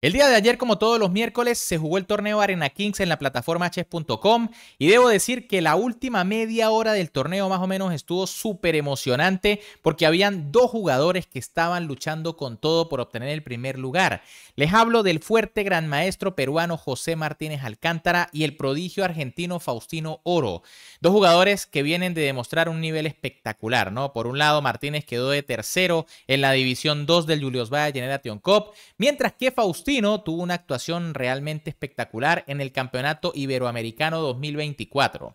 El día de ayer, como todos los miércoles, se jugó el torneo Arena Kings en la plataforma chess.com y debo decir que la última media hora del torneo más o menos estuvo súper emocionante porque habían dos jugadores que estaban luchando con todo por obtener el primer lugar. Les hablo del fuerte gran maestro peruano José Martínez Alcántara y el prodigio argentino Faustino Oro, dos jugadores que vienen de demostrar un nivel espectacular, ¿no? Por un lado, Martínez quedó de tercero en la División 2 del Julius Osvaldo Generation Cup, mientras que Faustino Pino tuvo una actuación realmente espectacular en el Campeonato Iberoamericano 2024.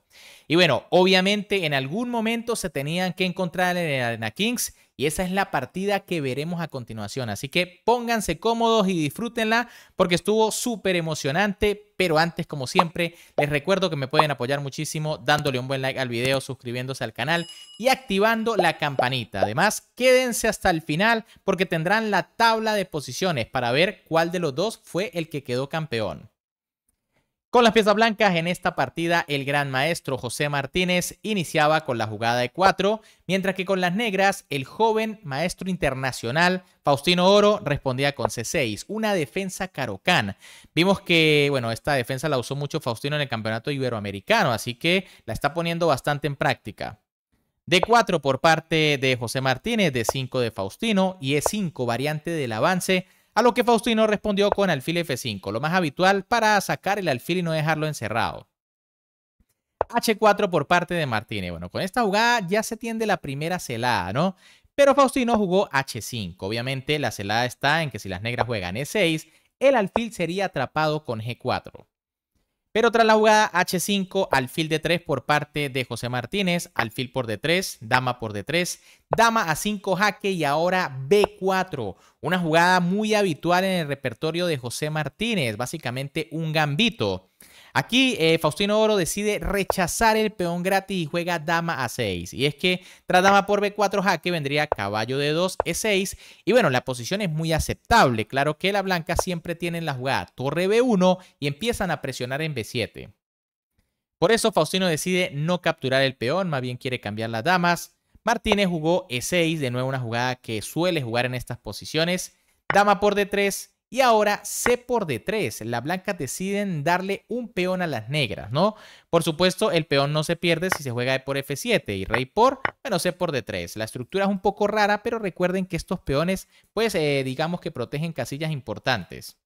Y bueno, obviamente en algún momento se tenían que encontrar en el Arena Kings y esa es la partida que veremos a continuación. Así que pónganse cómodos y disfrútenla porque estuvo súper emocionante. Pero antes, como siempre, les recuerdo que me pueden apoyar muchísimo dándole un buen like al video, suscribiéndose al canal y activando la campanita. Además, quédense hasta el final porque tendrán la tabla de posiciones para ver cuál de los dos fue el que quedó campeón. Con las piezas blancas en esta partida, el gran maestro José Martínez iniciaba con la jugada de 4, mientras que con las negras, el joven maestro internacional Faustino Oro respondía con C6, una defensa carocán. Vimos que, bueno, esta defensa la usó mucho Faustino en el campeonato iberoamericano, así que la está poniendo bastante en práctica. D4 por parte de José Martínez, D5 de Faustino y E5, variante del avance a lo que Faustino respondió con alfil F5, lo más habitual para sacar el alfil y no dejarlo encerrado. H4 por parte de Martínez. Bueno, con esta jugada ya se tiende la primera celada, ¿no? Pero Faustino jugó H5. Obviamente la celada está en que si las negras juegan E6, el alfil sería atrapado con G4. Pero tras la jugada H5, alfil de 3 por parte de José Martínez, alfil por D3, dama por D3, dama a 5 jaque y ahora B4. Una jugada muy habitual en el repertorio de José Martínez, básicamente un gambito. Aquí eh, Faustino Oro decide rechazar el peón gratis y juega dama a 6. Y es que tras dama por b4 jaque vendría caballo de 2 e6. Y bueno, la posición es muy aceptable. Claro que la blanca siempre tiene la jugada torre b1 y empiezan a presionar en b7. Por eso Faustino decide no capturar el peón, más bien quiere cambiar las damas. Martínez jugó e6, de nuevo una jugada que suele jugar en estas posiciones. Dama por d3, y ahora C por D3. Las blancas deciden darle un peón a las negras, ¿no? Por supuesto, el peón no se pierde si se juega E por F7 y Rey por, bueno, C por D3. La estructura es un poco rara, pero recuerden que estos peones, pues, eh, digamos que protegen casillas importantes.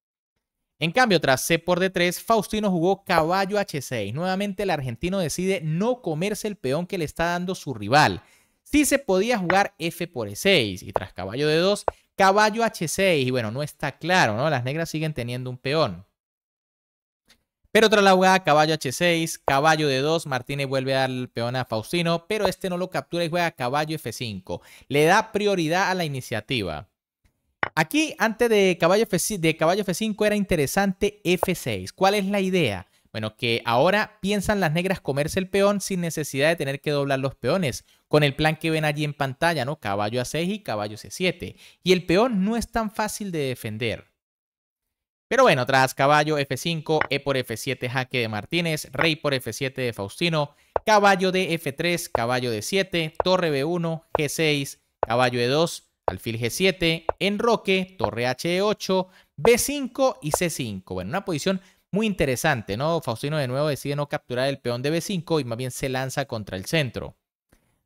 En cambio, tras C por D3, Faustino jugó caballo H6. Nuevamente el argentino decide no comerse el peón que le está dando su rival. Sí se podía jugar F por E6 y tras caballo D2, Caballo H6, y bueno, no está claro, ¿no? Las negras siguen teniendo un peón. Pero tras la jugada, caballo H6, caballo D2, Martínez vuelve a dar peón a Faustino, pero este no lo captura y juega caballo F5. Le da prioridad a la iniciativa. Aquí, antes de caballo, de caballo F5, era interesante F6. ¿Cuál es la idea? Bueno, que ahora piensan las negras comerse el peón sin necesidad de tener que doblar los peones, con el plan que ven allí en pantalla, ¿no? Caballo a6 y caballo c7. Y el peón no es tan fácil de defender. Pero bueno, tras caballo F5, E por F7 jaque de Martínez, rey por F7 de Faustino, caballo de F3, caballo de 7, torre B1, G6, caballo E2, alfil G7, enroque, torre H8, B5 y C5. Bueno, una posición muy interesante, ¿no? Faustino de nuevo decide no capturar el peón de B5 y más bien se lanza contra el centro.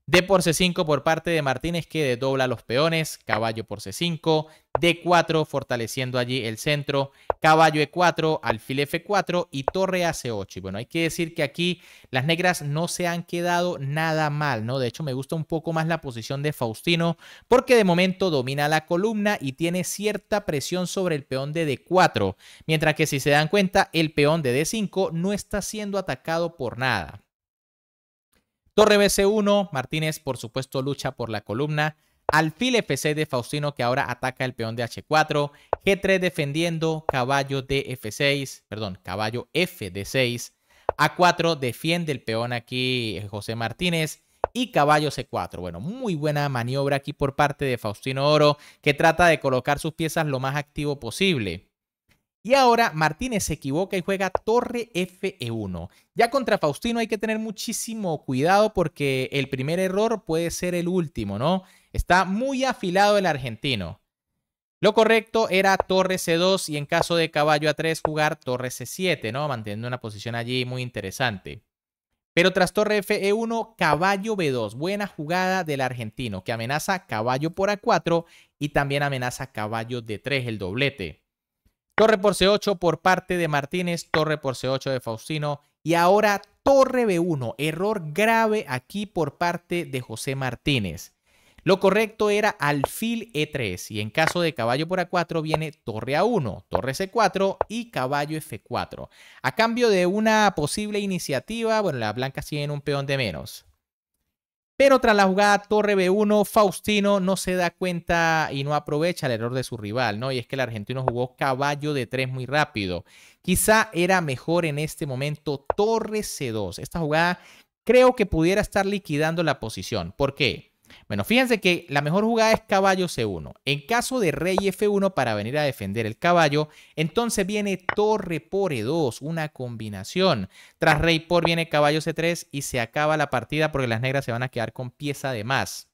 D por C5 por parte de Martínez que dobla los peones, caballo por C5, D4 fortaleciendo allí el centro, caballo E4, alfil F4 y torre c 8 Y bueno, hay que decir que aquí las negras no se han quedado nada mal, ¿no? De hecho, me gusta un poco más la posición de Faustino porque de momento domina la columna y tiene cierta presión sobre el peón de D4, mientras que si se dan cuenta, el peón de D5 no está siendo atacado por nada. Torre BC1, Martínez por supuesto lucha por la columna. Alfil fc de Faustino que ahora ataca el peón de H4. G3 defendiendo, caballo de F6, perdón, caballo F 6. A4 defiende el peón aquí eh, José Martínez y caballo C4. Bueno, muy buena maniobra aquí por parte de Faustino Oro que trata de colocar sus piezas lo más activo posible. Y ahora Martínez se equivoca y juega torre fe 1 Ya contra Faustino hay que tener muchísimo cuidado porque el primer error puede ser el último, ¿no? Está muy afilado el argentino. Lo correcto era torre C2 y en caso de caballo A3 jugar torre C7, ¿no? Manteniendo una posición allí muy interesante. Pero tras torre fe 1 caballo B2. Buena jugada del argentino que amenaza caballo por A4 y también amenaza caballo D3, el doblete. Torre por C8 por parte de Martínez, torre por C8 de Faustino y ahora torre B1, error grave aquí por parte de José Martínez. Lo correcto era alfil E3 y en caso de caballo por A4 viene torre A1, torre C4 y caballo F4. A cambio de una posible iniciativa, bueno, la blanca sigue en un peón de menos. Pero tras la jugada Torre B1, Faustino no se da cuenta y no aprovecha el error de su rival, ¿no? Y es que el argentino jugó caballo de tres muy rápido. Quizá era mejor en este momento Torre C2. Esta jugada creo que pudiera estar liquidando la posición. ¿Por qué? Bueno, fíjense que la mejor jugada es caballo C1. En caso de rey F1 para venir a defender el caballo, entonces viene torre por E2, una combinación. Tras rey por viene caballo C3 y se acaba la partida porque las negras se van a quedar con pieza de más.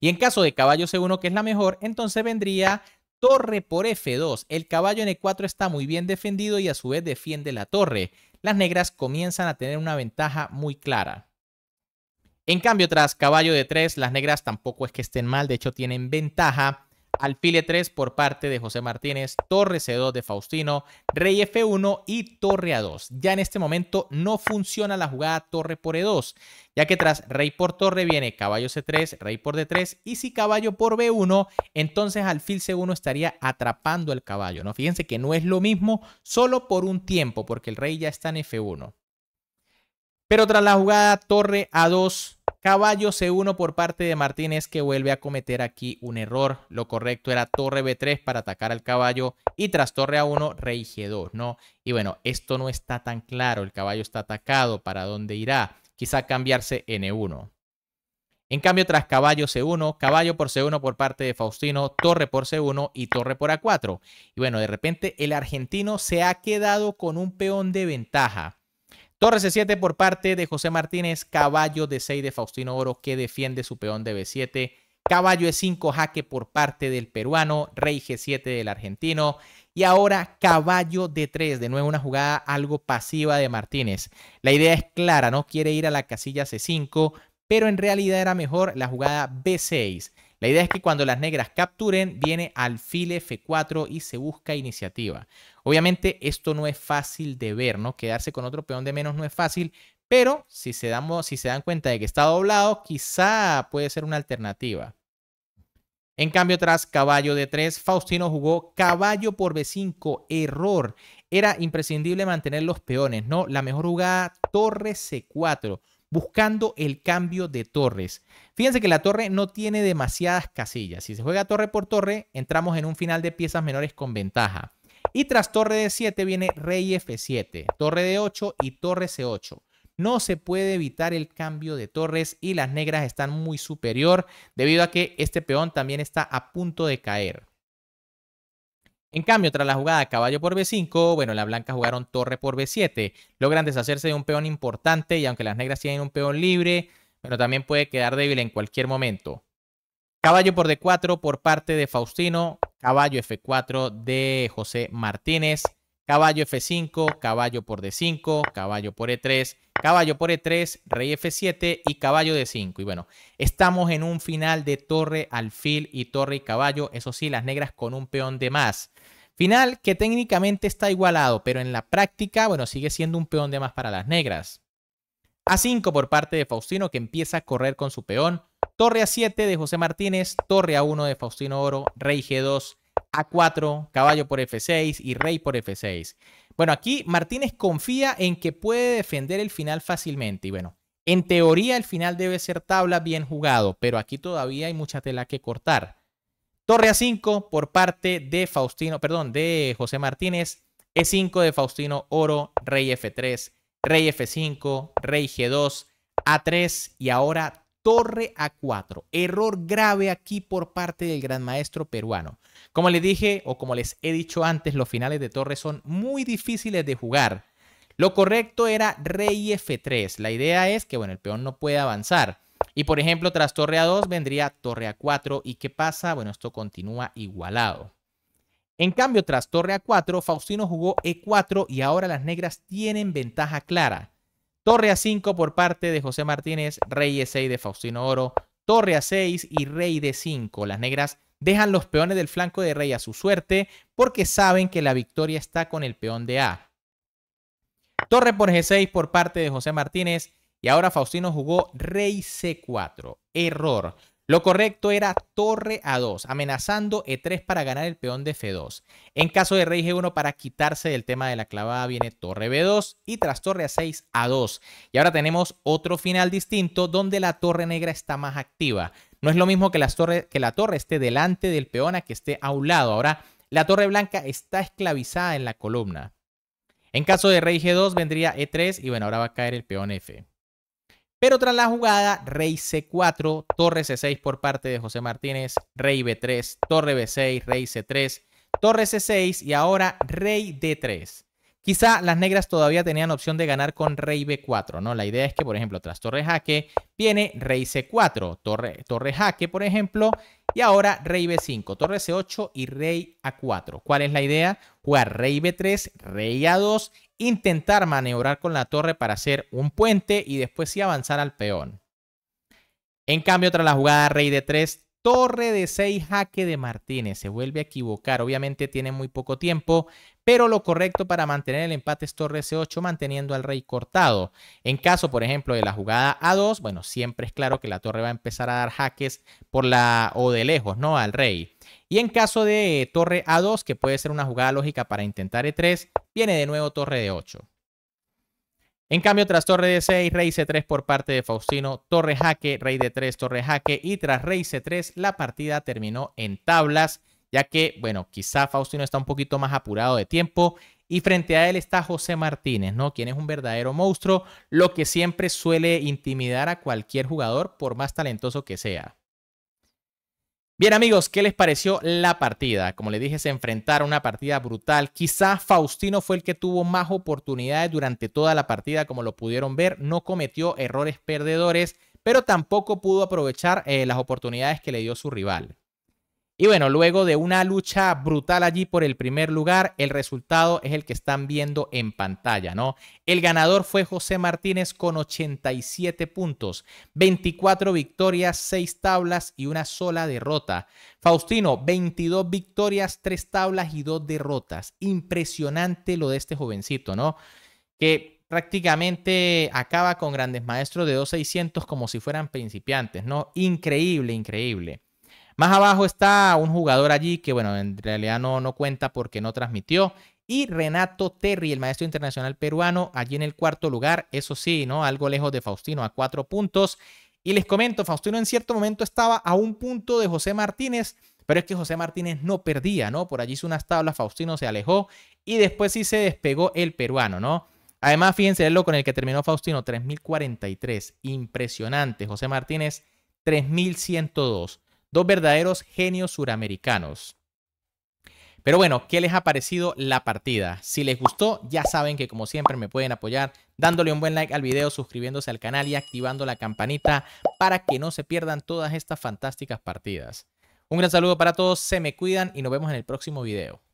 Y en caso de caballo C1, que es la mejor, entonces vendría torre por F2. El caballo en E4 está muy bien defendido y a su vez defiende la torre. Las negras comienzan a tener una ventaja muy clara. En cambio, tras caballo de 3, las negras tampoco es que estén mal, de hecho tienen ventaja. alfil e 3 por parte de José Martínez, Torre C2 de Faustino, Rey F1 y Torre A2. Ya en este momento no funciona la jugada Torre por E2, ya que tras Rey por Torre viene Caballo C3, Rey por D3 y si Caballo por B1, entonces Alfil C1 estaría atrapando el caballo. ¿no? Fíjense que no es lo mismo solo por un tiempo, porque el Rey ya está en F1. Pero tras la jugada Torre A2, Caballo C1 por parte de Martínez que vuelve a cometer aquí un error. Lo correcto era torre B3 para atacar al caballo y tras torre A1, rey G2, ¿no? Y bueno, esto no está tan claro. El caballo está atacado. ¿Para dónde irá? Quizá cambiarse N1. E en cambio, tras caballo C1, caballo por C1 por parte de Faustino, torre por C1 y torre por A4. Y bueno, de repente el argentino se ha quedado con un peón de ventaja. Torre c 7 por parte de José Martínez, caballo d 6 de Faustino Oro que defiende su peón de B7, caballo e 5 jaque por parte del peruano, rey G7 del argentino y ahora caballo d 3, de nuevo una jugada algo pasiva de Martínez. La idea es clara, no quiere ir a la casilla C5, pero en realidad era mejor la jugada B6. La idea es que cuando las negras capturen, viene al file F4 y se busca iniciativa. Obviamente esto no es fácil de ver, ¿no? Quedarse con otro peón de menos no es fácil, pero si se, si se dan cuenta de que está doblado, quizá puede ser una alternativa. En cambio, tras caballo de 3, Faustino jugó caballo por B5, error. Era imprescindible mantener los peones, ¿no? La mejor jugada, torre C4 buscando el cambio de torres. Fíjense que la torre no tiene demasiadas casillas. Si se juega torre por torre, entramos en un final de piezas menores con ventaja. Y tras torre de 7 viene rey F7, torre de 8 y torre C8. No se puede evitar el cambio de torres y las negras están muy superior debido a que este peón también está a punto de caer. En cambio, tras la jugada caballo por B5, bueno, las blancas jugaron torre por B7. Logran deshacerse de un peón importante y aunque las negras tienen un peón libre, bueno, también puede quedar débil en cualquier momento. Caballo por D4 por parte de Faustino, caballo F4 de José Martínez, caballo F5, caballo por D5, caballo por E3, caballo por E3, rey F7 y caballo D5. Y bueno, estamos en un final de torre, alfil y torre y caballo. Eso sí, las negras con un peón de más. Final que técnicamente está igualado, pero en la práctica, bueno, sigue siendo un peón de más para las negras. A5 por parte de Faustino que empieza a correr con su peón. Torre A7 de José Martínez, torre A1 de Faustino Oro, rey G2, A4, caballo por F6 y rey por F6. Bueno, aquí Martínez confía en que puede defender el final fácilmente y bueno, en teoría el final debe ser tabla bien jugado, pero aquí todavía hay mucha tela que cortar. Torre a 5 por parte de Faustino, perdón, de José Martínez. E5 de Faustino Oro, Rey F3, Rey F5, Rey G2, A3 y ahora Torre A4. Error grave aquí por parte del gran maestro peruano. Como les dije o como les he dicho antes, los finales de torre son muy difíciles de jugar. Lo correcto era Rey F3. La idea es que, bueno, el peón no puede avanzar. Y por ejemplo, tras torre A2 vendría torre A4. ¿Y qué pasa? Bueno, esto continúa igualado. En cambio, tras torre A4, Faustino jugó E4 y ahora las negras tienen ventaja clara. Torre A5 por parte de José Martínez, rey E6 de Faustino Oro, torre A6 y rey D5. Las negras dejan los peones del flanco de rey a su suerte porque saben que la victoria está con el peón de A. Torre por G6 por parte de José Martínez, y ahora Faustino jugó rey c4. Error. Lo correcto era torre a2, amenazando e3 para ganar el peón de f2. En caso de rey g1 para quitarse del tema de la clavada viene torre b2 y tras torre a6 a2. Y ahora tenemos otro final distinto donde la torre negra está más activa. No es lo mismo que, la torre esté delante del peón a que esté a un lado. Ahora la torre blanca está esclavizada en la columna. En caso de rey g2 vendría e3 y bueno, ahora va a caer el peón f. Pero tras la jugada, rey C4, torre C6 por parte de José Martínez, rey B3, torre B6, rey C3, torre C6 y ahora rey D3. Quizá las negras todavía tenían opción de ganar con rey B4, ¿no? La idea es que, por ejemplo, tras torre jaque viene rey C4, torre, torre jaque, por ejemplo, y ahora rey b5, torre c8 y rey a4. ¿Cuál es la idea? Jugar rey b3, rey a2, intentar maniobrar con la torre para hacer un puente y después sí avanzar al peón. En cambio, tras la jugada rey d3, Torre de 6 jaque de Martínez. Se vuelve a equivocar. Obviamente tiene muy poco tiempo, pero lo correcto para mantener el empate es torre C8 manteniendo al rey cortado. En caso, por ejemplo, de la jugada A2, bueno, siempre es claro que la torre va a empezar a dar jaques por la o de lejos, ¿no? Al rey. Y en caso de torre A2, que puede ser una jugada lógica para intentar E3, viene de nuevo torre de 8. En cambio, tras torre de 6, rey c3 por parte de Faustino, torre jaque, rey de 3, torre jaque y tras rey c3 la partida terminó en tablas, ya que, bueno, quizá Faustino está un poquito más apurado de tiempo y frente a él está José Martínez, ¿no? Quien es un verdadero monstruo, lo que siempre suele intimidar a cualquier jugador por más talentoso que sea. Bien amigos, ¿qué les pareció la partida? Como les dije, se enfrentaron una partida brutal. Quizá Faustino fue el que tuvo más oportunidades durante toda la partida, como lo pudieron ver. No cometió errores perdedores, pero tampoco pudo aprovechar eh, las oportunidades que le dio su rival. Y bueno, luego de una lucha brutal allí por el primer lugar, el resultado es el que están viendo en pantalla, ¿no? El ganador fue José Martínez con 87 puntos, 24 victorias, 6 tablas y una sola derrota. Faustino, 22 victorias, 3 tablas y 2 derrotas. Impresionante lo de este jovencito, ¿no? Que prácticamente acaba con grandes maestros de 2600 como si fueran principiantes, ¿no? Increíble, increíble. Más abajo está un jugador allí que, bueno, en realidad no, no cuenta porque no transmitió. Y Renato Terry, el maestro internacional peruano, allí en el cuarto lugar, eso sí, ¿no? Algo lejos de Faustino, a cuatro puntos. Y les comento, Faustino en cierto momento estaba a un punto de José Martínez, pero es que José Martínez no perdía, ¿no? Por allí hizo unas tablas, Faustino se alejó y después sí se despegó el peruano, ¿no? Además, fíjense lo con el que terminó Faustino, 3043, impresionante. José Martínez, 3102 dos verdaderos genios suramericanos. Pero bueno, ¿qué les ha parecido la partida? Si les gustó, ya saben que como siempre me pueden apoyar dándole un buen like al video, suscribiéndose al canal y activando la campanita para que no se pierdan todas estas fantásticas partidas. Un gran saludo para todos, se me cuidan y nos vemos en el próximo video.